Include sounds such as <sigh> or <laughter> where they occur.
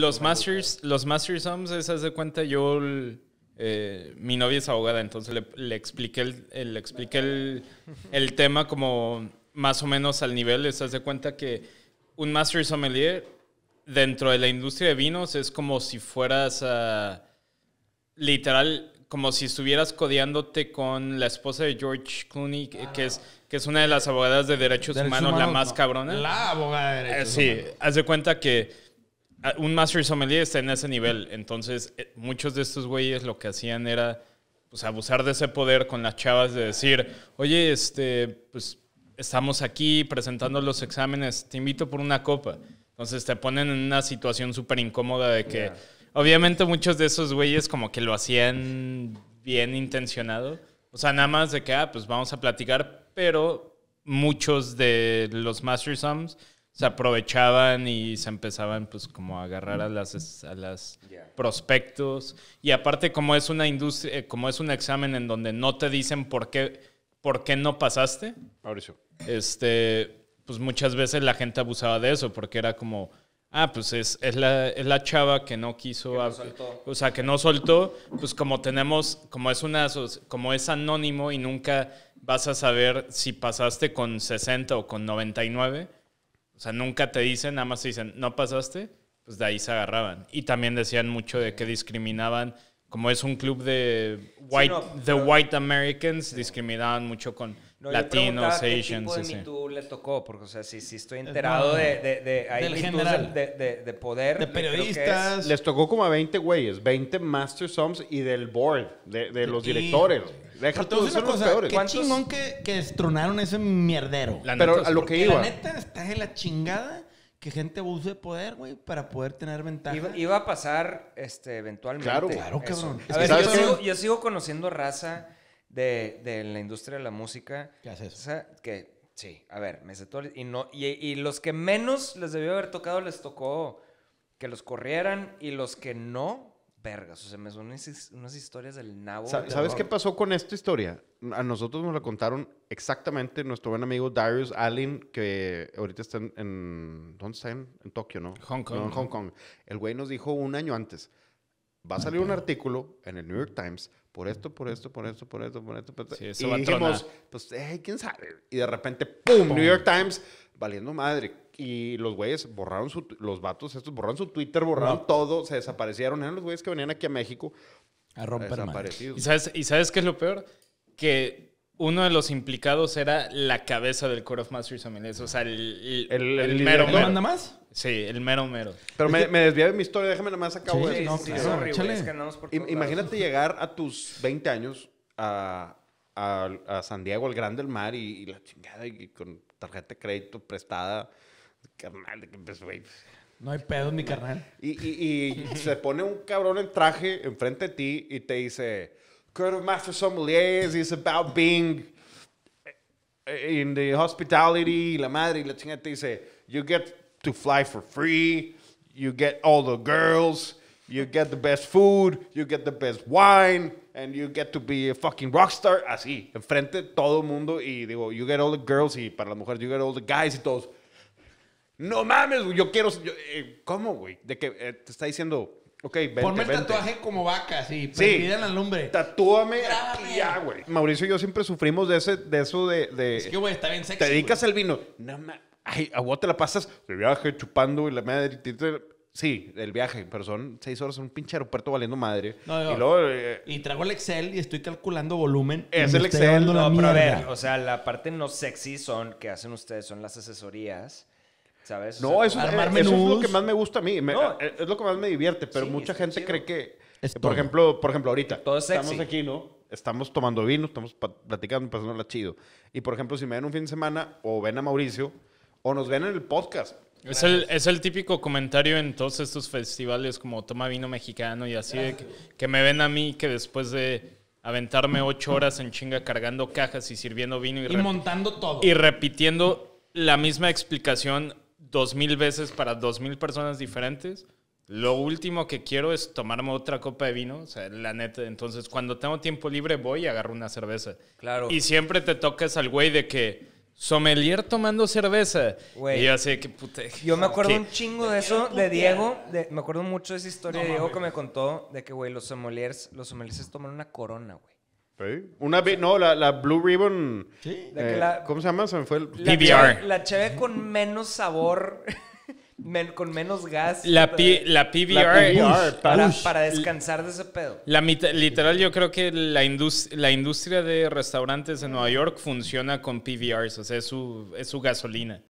Los Masters, los Masters Homes, esas de cuenta, yo. Eh, mi novia es abogada, entonces le, expliqué, el, eh, expliqué el, tema como más o menos al nivel. Estás de cuenta que un Master Sommelier dentro de la industria de vinos es como si fueras Literal, como si estuvieras codeándote con la esposa de George Clooney, que, es, que es una de las abogadas de derechos, humanos, la más cabrona. La abogada de derechos. humanos. sí, haz de cuenta que un Master Sommelier está en ese nivel. Entonces, eh, muchos de estos güeyes lo que hacían era pues, abusar de ese poder con las chavas de decir, oye, este, pues estamos aquí presentando los exámenes, te invito por una copa. Entonces te ponen en una situación súper incómoda de que, obviamente, muchos de esos güeyes como que lo hacían bien intencionado. O sea, nada más de que, ah, pues vamos a platicar, pero muchos de los Master Sums se aprovechaban y se empezaban pues como a agarrar a las, a las prospectos. Y aparte como es una industria, eh, como es un examen en donde no te dicen por qué, por qué no pasaste. Este, pues muchas veces la gente abusaba de eso porque era como, ah, pues es, es, la, es la chava que no quiso, o sea, que no soltó, pues como tenemos, como es, una, como es anónimo y nunca vas a saber si pasaste con 60 o con 99 o sea, nunca te dicen, nada más te dicen, no pasaste, pues de ahí se agarraban. Y también decían mucho de que discriminaban, como es un club de white, white Americans, discriminaban mucho con no, Latinos, Asians. ¿Qué tipo de sí, le tocó? Porque, o sea, si, si estoy enterado de, de, de, hay de, poder. De periodistas. Les tocó como a 20 güeyes, 20 Master Sums y del board, de, los directores. Deja todos una los peores. Qué chingón que, que destronaron ese mierdero. Pero a lo que iba. La neta está en la chingada que gente abuse poder, güey, para poder tener ventaja. Iba, a pasar este, eventualmente. Claro, claro, cabrón. A ver, yo sigo conociendo raza de, la industria de la música. ¿Qué haces? O que sí, a ver, me sé y, no, y, los que menos les debió haber tocado les tocó que los corrieran y los que no, vergas. O sea, me son unas, unas historias del nabo. ¿Sabes qué pasó con esta historia? A nosotros nos la contaron exactamente nuestro buen amigo Darius Allen, que ahorita está en. ¿Dónde está? En, Tokio, ¿no? Hong Kong. Hong Kong. El güey nos dijo un año antes va a salir un artículo en el New York Times por esto, por esto, por esto, por esto, por esto. Por esto. Sí, eso y dijimos, pues, quién sabe. Y de repente, ¡pum! New York Times, valiendo madre. Y los güeyes borraron su, los vatos estos borraron su Twitter, borraron todo, se desaparecieron. Eran los güeyes que venían aquí a México. A romper desaparecidos. ¿Y sabes, ¿Y sabes qué es lo peor? Que uno de los implicados era la cabeza del Court of Masters o sea, el, el, el, el ¿Nada más? Sí, el mero mero. Pero me, me desvié de mi historia, déjame nomás acabo sí, Imagínate llegar a tus 20 años a, a, a San Diego, al Gran del Mar, y, la chingada, y con tarjeta de crédito prestada, carnal, de que empezó. Pues, güey... No hay pedo, mi carnal. Y, y, <laughs> se pone un cabrón en traje enfrente de ti y te dice, Curve Master is about being eh, in the hospitality, la madre, y la chingada te dice, you get to fly for free. You get all the girls. You get the best food. You get the best wine. And you get to be a fucking rockstar. Así, enfrente todo el mundo. Y digo, you get all the girls. Y para las mujeres, you get all the guys. Y todos, no mames, yo quiero. Eh, ¿Cómo, güey? De que eh, te está diciendo. Ok, vente, Ponme el tatuaje como vaca, sí. sí. en la lumbre. Tatúame aquí ya, güey. Mauricio y yo siempre sufrimos de, ese, de eso de, de... Es que, güey, está bien sexy. Te dedicas al vino. No mames ay, a te la pasas El viaje chupando y la madre. Sí, el viaje, pero son seis horas en un pinche aeropuerto valiendo madre. No, y, luego, eh, y traigo el Excel y estoy calculando volumen. Es el Excel. No, pero ver, o sea, la parte no sexy son que hacen ustedes, son las asesorías. ¿Sabes? No, eh, eso, es lo que más me gusta a mí. no, eh, es lo que más me divierte, pero mucha gente cree que. por, ejemplo, por ejemplo, ahorita. Estamos aquí, ¿no? Estamos tomando vino, estamos platicando, pasándola chido. Y por ejemplo, si me ven un fin de semana o ven a Mauricio o nos ven en el podcast. Es el, típico comentario en todos estos festivales como toma vino mexicano y así, que, me ven a mí que después de aventarme ocho horas en chinga cargando cajas y sirviendo vino y, y montando todo. Y repitiendo la misma explicación dos mil veces para dos mil personas diferentes. Lo último que quiero es tomarme otra copa de vino, o sea, la neta. Entonces, cuando tengo tiempo libre voy y agarro una cerveza. Claro. Y siempre te tocas al güey de que sommelier tomando cerveza. Y yo así, qué pute... Yo me acuerdo un chingo de eso, de Diego. me acuerdo mucho de esa historia de Diego que me contó de que, güey, los sommeliers, los sommeliers toman una corona, güey. ¿Eh? Una, no, la, la, Blue Ribbon. ¿Sí? Eh, la, ¿Cómo se llama? Se me fue el... PBR. la cheve con menos sabor. <laughs> con menos gas. La, eh, P, PBR. para, descansar de ese pedo. La literal, yo creo que la, la industria de restaurantes en Nueva York funciona con PBRs, o sea, es su, es su gasolina.